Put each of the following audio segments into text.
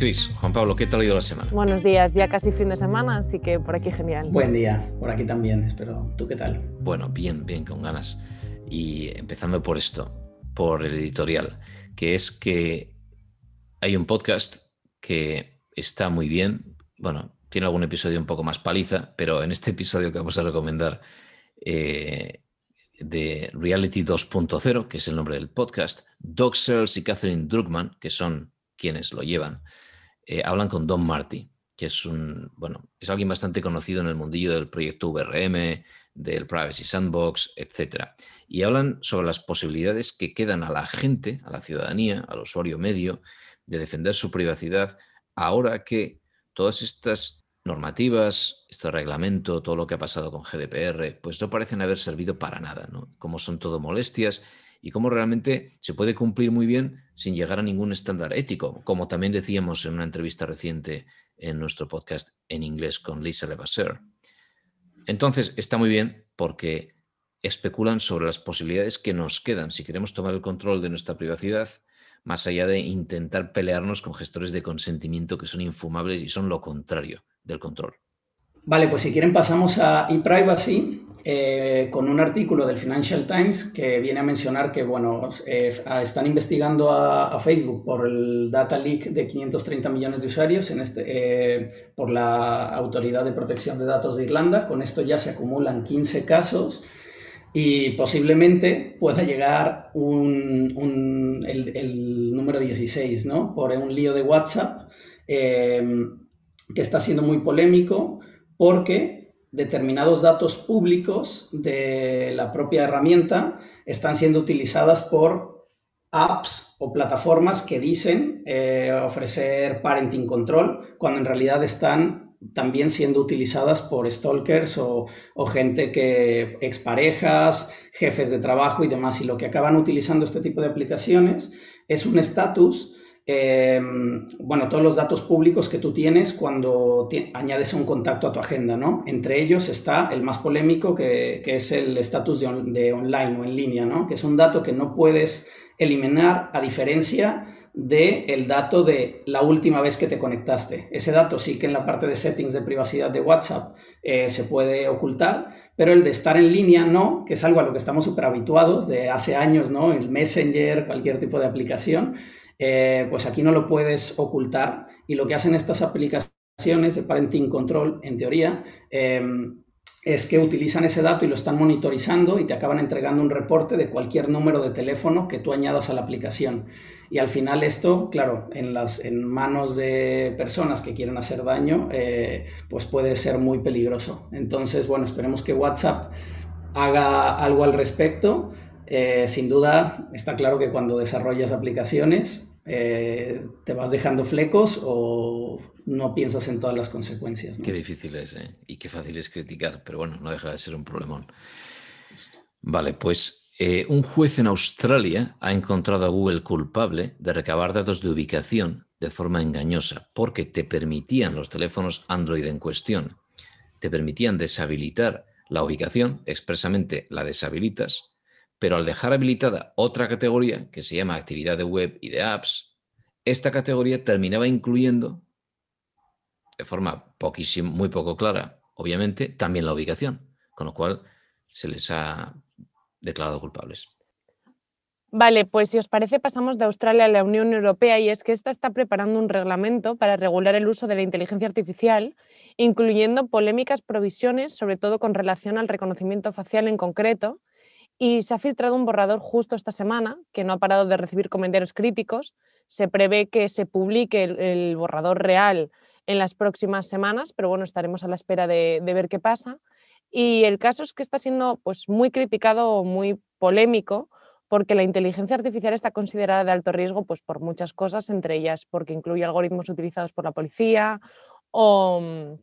Cris, Juan Pablo, ¿qué tal ha ido la semana? Buenos días, ya casi fin de semana, así que por aquí genial. Buen día, por aquí también, espero. ¿Tú qué tal? Bueno, bien, bien, con ganas. Y empezando por esto, por el editorial, que es que hay un podcast que está muy bien, bueno, tiene algún episodio un poco más paliza, pero en este episodio que vamos a recomendar eh, de Reality 2.0, que es el nombre del podcast, Doc y Catherine Druckmann, que son quienes lo llevan, eh, hablan con Don Marty, que es un, bueno, es alguien bastante conocido en el mundillo del proyecto VRM, del Privacy Sandbox, etc. Y hablan sobre las posibilidades que quedan a la gente, a la ciudadanía, al usuario medio, de defender su privacidad ahora que todas estas normativas, este reglamento, todo lo que ha pasado con GDPR, pues no parecen haber servido para nada, ¿no? Como son todo molestias y cómo realmente se puede cumplir muy bien sin llegar a ningún estándar ético, como también decíamos en una entrevista reciente en nuestro podcast en inglés con Lisa Levasseur. Entonces, está muy bien porque especulan sobre las posibilidades que nos quedan si queremos tomar el control de nuestra privacidad, más allá de intentar pelearnos con gestores de consentimiento que son infumables y son lo contrario del control. Vale, pues si quieren pasamos a e-privacy eh, con un artículo del Financial Times que viene a mencionar que, bueno, eh, están investigando a, Facebook por el data leak de 530 millones de usuarios en este, eh, por la Autoridad de Protección de Datos de Irlanda. Con esto ya se acumulan 15 casos y posiblemente pueda llegar un, el, el, número 16, ¿no? Por un lío de WhatsApp que está siendo muy polémico porque determinados datos públicos de la propia herramienta están siendo utilizadas por apps o plataformas que dicen eh, ofrecer parenting control, cuando en realidad están también siendo utilizadas por stalkers o, o, gente que, exparejas, jefes de trabajo y demás. Y lo que acaban utilizando este tipo de aplicaciones es un estatus Em, bueno, todos los datos públicos que tú tienes cuando añades un contacto a tu agenda, ¿no? Entre ellos está el más polémico, que, es el estatus de, online o en línea, ¿no? Que es un dato que no puedes eliminar a diferencia de el dato de la última vez que te conectaste. Ese dato sí que en la parte de settings de privacidad de WhatsApp eh, se puede ocultar, pero el de estar en línea no, que es algo a lo que estamos súper habituados de hace años, ¿no? El Messenger, cualquier tipo de aplicación. Eh, pues aquí no lo puedes ocultar y lo que hacen estas aplicaciones de parenting control, en teoría, em, es que utilizan ese dato y lo están monitorizando y te acaban entregando un reporte de cualquier número de teléfono que tú añadas a la aplicación. Y al final esto, claro, en, las, en manos de personas que quieren hacer daño, eh, pues puede ser muy peligroso. Entonces, bueno, esperemos que WhatsApp haga algo al respecto. Eh, sin duda, está claro que cuando desarrollas aplicaciones, eh, te vas dejando flecos o no piensas en todas las consecuencias. Qué difícil es ¿eh? y qué fácil es criticar, pero bueno, no deja de ser un problemón. Vale, pues eh, un juez en Australia ha encontrado a Google culpable de recabar datos de ubicación de forma engañosa porque te permitían los teléfonos Android en cuestión, te permitían deshabilitar la ubicación, expresamente la deshabilitas pero al dejar habilitada otra categoría que se llama actividad de web y de apps, esta categoría terminaba incluyendo, de forma muy poco clara, obviamente, también la ubicación, con lo cual se les ha declarado culpables. Vale, pues si os parece pasamos de Australia a la Unión Europea y es que esta está preparando un reglamento para regular el uso de la inteligencia artificial, incluyendo polémicas provisiones, sobre todo con relación al reconocimiento facial en concreto, y se ha filtrado un borrador justo esta semana, que no ha parado de recibir comentarios críticos. Se prevé que se publique el, borrador real en las próximas semanas, pero bueno, estaremos a la espera de, de, ver qué pasa. Y el caso es que está siendo pues, muy criticado, muy polémico, porque la inteligencia artificial está considerada de alto riesgo pues, por muchas cosas, entre ellas porque incluye algoritmos utilizados por la policía o mm,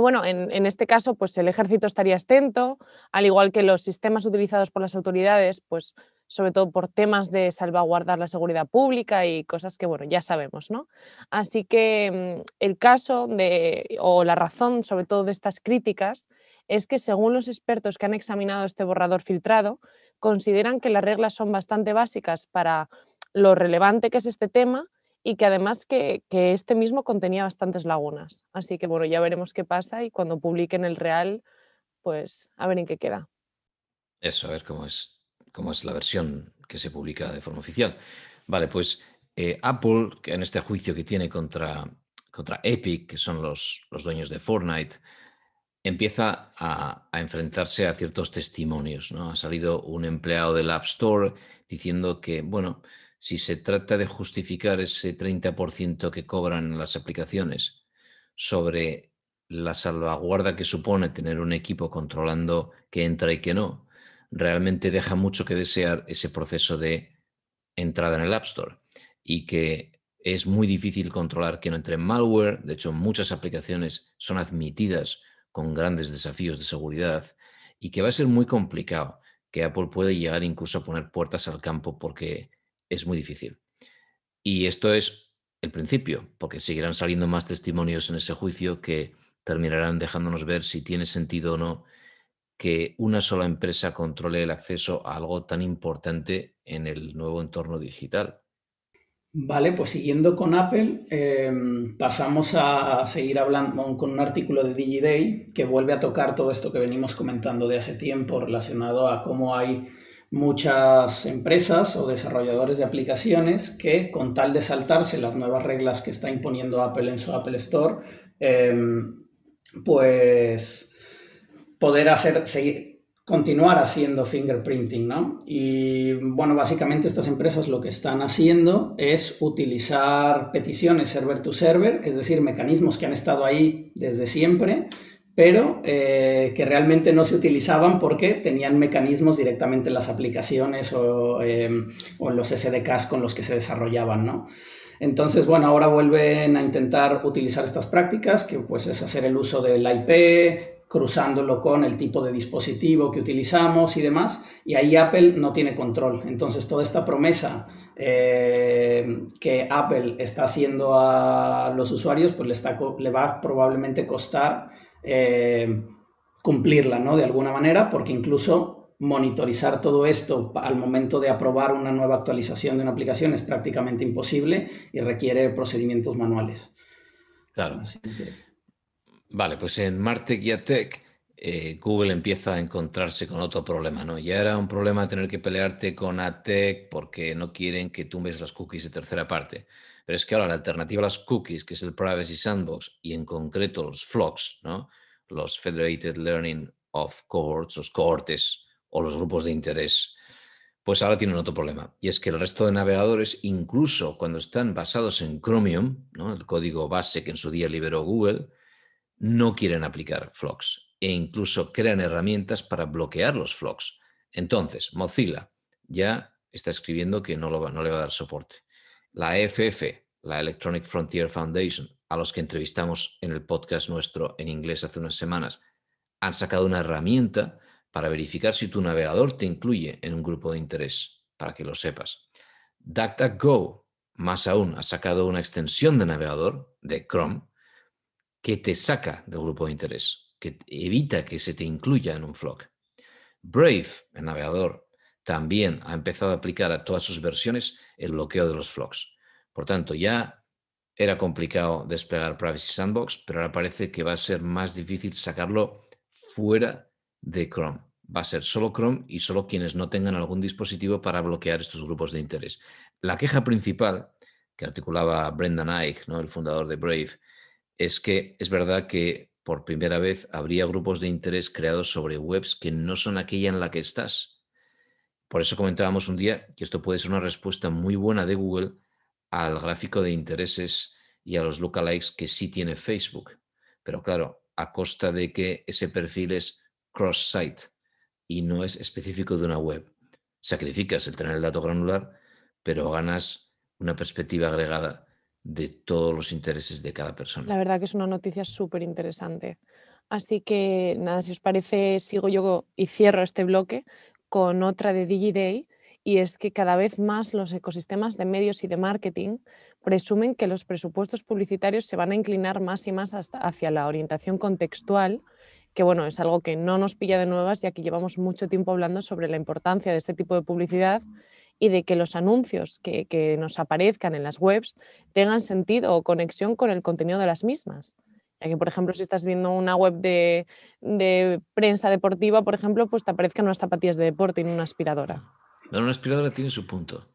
bueno, en, este caso, pues el ejército estaría extento, al igual que los sistemas utilizados por las autoridades, pues sobre todo por temas de salvaguardar la seguridad pública y cosas que, bueno, ya sabemos, ¿no? Así que mm, el caso de, o la razón sobre todo de estas críticas es que según los expertos que han examinado este borrador filtrado, consideran que las reglas son bastante básicas para lo relevante que es este tema y que además que, este mismo contenía bastantes lagunas. Así que bueno, ya veremos qué pasa y cuando publiquen el real, pues a ver en qué queda. Eso, a ver cómo es, cómo es la versión que se publica de forma oficial. Vale, pues eh, Apple, que en este juicio que tiene contra, contra Epic, que son los, los dueños de Fortnite, empieza a, a, enfrentarse a ciertos testimonios. ¿no? Ha salido un empleado del App Store diciendo que, bueno, si se trata de justificar ese 30% que cobran las aplicaciones sobre la salvaguarda que supone tener un equipo controlando que entra y que no, realmente deja mucho que desear ese proceso de entrada en el App Store y que es muy difícil controlar que no entre malware. De hecho, muchas aplicaciones son admitidas con grandes desafíos de seguridad y que va a ser muy complicado que Apple pueda llegar incluso a poner puertas al campo porque es muy difícil. Y esto es el principio, porque seguirán saliendo más testimonios en ese juicio que terminarán dejándonos ver si tiene sentido o no que una sola empresa controle el acceso a algo tan importante en el nuevo entorno digital. Vale, pues siguiendo con Apple, em, pasamos a seguir hablando con un artículo de DigiDay que vuelve a tocar todo esto que venimos comentando de hace tiempo relacionado a cómo hay muchas empresas o desarrolladores de aplicaciones que con tal de saltarse las nuevas reglas que está imponiendo Apple en su Apple Store, em, pues poder hacer, seguir, continuar haciendo fingerprinting, Y bueno, básicamente estas empresas lo que están haciendo es utilizar peticiones server to server, es decir, mecanismos que han estado ahí desde siempre pero eh, que realmente no se utilizaban porque tenían mecanismos directamente en las aplicaciones o, en em, los SDKs con los que se desarrollaban, ¿no? Entonces, bueno, ahora vuelven a intentar utilizar estas prácticas, que pues es hacer el uso del IP, cruzándolo con el tipo de dispositivo que utilizamos y demás, y ahí Apple no tiene control. Entonces, toda esta promesa em, que Apple está haciendo a los usuarios, pues le, está, le va a probablemente costar eh, cumplirla, ¿no? De alguna manera, porque incluso monitorizar todo esto al momento de aprobar una nueva actualización de una aplicación es prácticamente imposible y requiere procedimientos manuales. Claro. Vale, pues en Marte y Atec eh, Google empieza a encontrarse con otro problema, ¿no? Ya era un problema tener que pelearte con ATEC porque no quieren que tumbes las cookies de tercera parte. Pero es que ahora la alternativa a las cookies, que es el Privacy Sandbox y en concreto los FLOCKS, ¿no? Los Federated Learning of Cohorts, los cohortes o los grupos de interés, pues ahora tienen otro problema. Y es que el resto de navegadores, incluso cuando están basados en Chromium, el código base que en su día liberó Google, no quieren aplicar FLOCKS e incluso crean herramientas para bloquear los flocks. Entonces, Mozilla ya está escribiendo que no, le va a dar soporte. La EFF, la Electronic Frontier Foundation, a los que entrevistamos en el podcast nuestro en inglés hace unas semanas, han sacado una herramienta para verificar si tu navegador te incluye en un grupo de interés, para que lo sepas. DuckDuckGo, más aún, ha sacado una extensión de navegador de Chrome que te saca del grupo de interés que evita que se te incluya en un flock. Brave, el navegador, también ha empezado a aplicar a todas sus versiones el bloqueo de los flocks. Por tanto, ya era complicado desplegar Privacy Sandbox, pero ahora parece que va a ser más difícil sacarlo fuera de Chrome. Va a ser solo Chrome y solo quienes no tengan algún dispositivo para bloquear estos grupos de interés. La queja principal que articulaba Brendan Eich, ¿no? el fundador de Brave, es que es verdad que por primera vez habría grupos de interés creados sobre webs que no son aquella en la que estás. Por eso comentábamos un día que esto puede ser una respuesta muy buena de Google al gráfico de intereses y a los lookalikes que sí tiene Facebook. Pero claro, a costa de que ese perfil es cross-site y no es específico de una web. Sacrificas el tener el dato granular, pero ganas una perspectiva agregada de todos los intereses de cada persona. La verdad que es una noticia súper interesante. Así que nada, si os parece, sigo yo y cierro este bloque con otra de DigiDay y es que cada vez más los ecosistemas de medios y de marketing presumen que los presupuestos publicitarios se van a inclinar más y más hacia la orientación contextual, que bueno, es algo que no nos pilla de nuevas ya que llevamos mucho tiempo hablando sobre la importancia de este tipo de publicidad y de que los anuncios que, que nos aparezcan en las webs tengan sentido o conexión con el contenido de las mismas. Ya que, por ejemplo, si estás viendo una web de, de prensa deportiva, por ejemplo, pues te aparezcan unas zapatillas de deporte y una aspiradora. una aspiradora tiene su punto.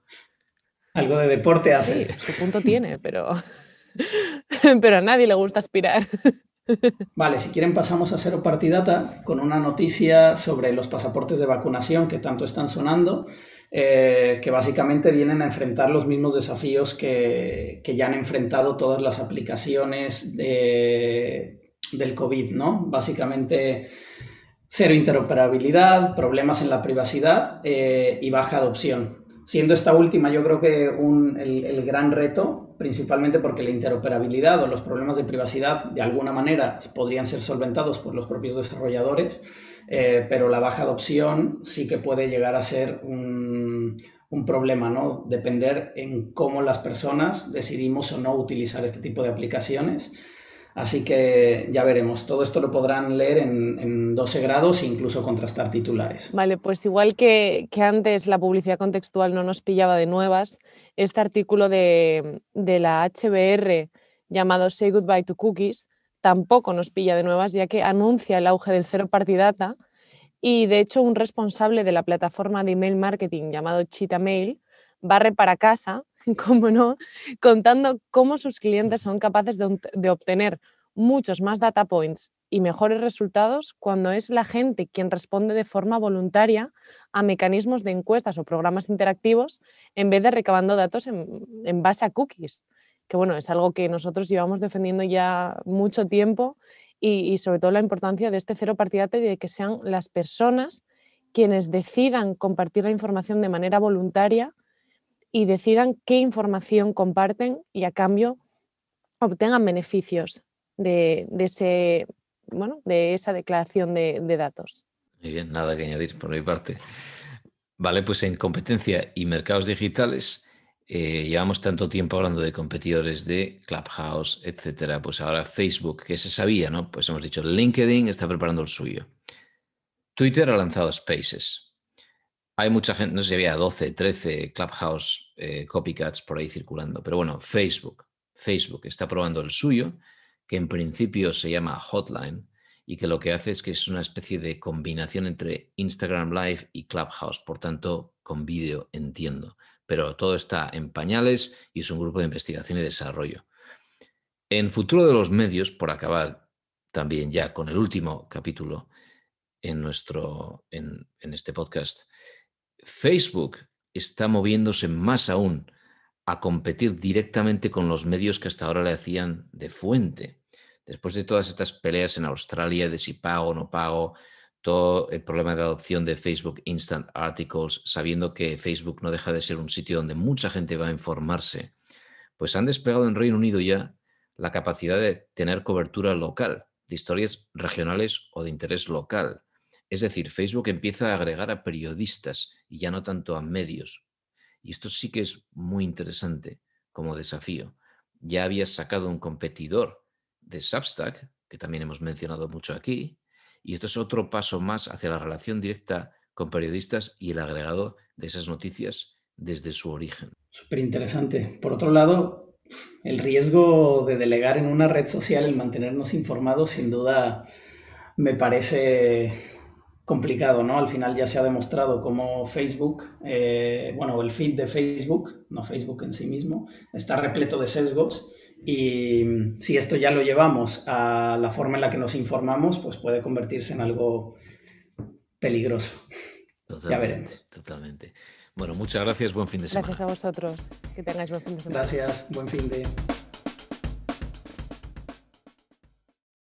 Algo de deporte haces. Sí, su punto tiene, pero, pero a nadie le gusta aspirar. Vale, si quieren pasamos a Cero Partidata con una noticia sobre los pasaportes de vacunación que tanto están sonando, eh, que básicamente vienen a enfrentar los mismos desafíos que, ya han enfrentado todas las aplicaciones del COVID, ¿no? Básicamente cero interoperabilidad, problemas en la privacidad eh, y baja adopción siendo esta última yo creo que el, gran reto, principalmente porque la interoperabilidad o los problemas de privacidad de alguna manera podrían ser solventados por los propios desarrolladores, eh, pero la baja adopción sí que puede llegar a ser un, un problema, ¿no? Depender en cómo las personas decidimos o no utilizar este tipo de aplicaciones. Así que ya veremos. Todo esto lo podrán leer en, 12 grados e incluso contrastar titulares. Vale, pues igual que, antes la publicidad contextual no nos pillaba de nuevas, este artículo de, la HBR llamado Say Goodbye to Cookies tampoco nos pilla de nuevas, ya que anuncia el auge del cero data y de hecho un responsable de la plataforma de email marketing llamado Cheetah Mail barre para casa, como no, contando cómo sus clientes son capaces de, obtener muchos más data points y mejores resultados cuando es la gente quien responde de forma voluntaria a mecanismos de encuestas o programas interactivos en vez de recabando datos en, base a cookies, que bueno, es algo que nosotros llevamos defendiendo ya mucho tiempo y, y sobre todo la importancia de este cero partidate y de que sean las personas quienes decidan compartir la información de manera voluntaria y decidan qué información comparten y a cambio obtengan beneficios de, ese, bueno, de esa declaración de, datos. Muy bien, nada que añadir por mi parte. Vale, pues en competencia y mercados digitales, eh, llevamos tanto tiempo hablando de competidores de Clubhouse, etcétera. Pues ahora Facebook, que se sabía, ¿no? Pues hemos dicho, LinkedIn está preparando el suyo. Twitter ha lanzado Spaces hay mucha gente, no sé si había 12, 13 Clubhouse eh, copycats por ahí circulando, pero bueno, Facebook, Facebook está probando el suyo, que en principio se llama Hotline y que lo que hace es que es una especie de combinación entre Instagram Live y Clubhouse, por tanto, con vídeo, entiendo, pero todo está en pañales y es un grupo de investigación y desarrollo. En futuro de los medios, por acabar también ya con el último capítulo en, nuestro, en este podcast, Facebook está moviéndose más aún a competir directamente con los medios que hasta ahora le hacían de fuente. Después de todas estas peleas en Australia de si pago o no pago, todo el problema de adopción de Facebook Instant Articles, sabiendo que Facebook no deja de ser un sitio donde mucha gente va a informarse, pues han desplegado en Reino Unido ya la capacidad de tener cobertura local, de historias regionales o de interés local. Es decir, Facebook empieza a agregar a periodistas y ya no tanto a medios. Y esto sí que es muy interesante como desafío. Ya había sacado un competidor de Substack, que también hemos mencionado mucho aquí, y esto es otro paso más hacia la relación directa con periodistas y el agregado de esas noticias desde su origen. Súper interesante. Por otro lado, el riesgo de delegar en una red social el mantenernos informados, sin duda, me parece complicado, ¿no? Al final ya se ha demostrado cómo Facebook, eh, bueno, el feed de Facebook, no Facebook en sí mismo, está repleto de sesgos y si esto ya lo llevamos a la forma en la que nos informamos, pues puede convertirse en algo peligroso. Totalmente, ya veremos. Totalmente. Bueno, muchas gracias, buen fin de semana. Gracias a vosotros, que tengáis buen fin de semana. Gracias, buen fin de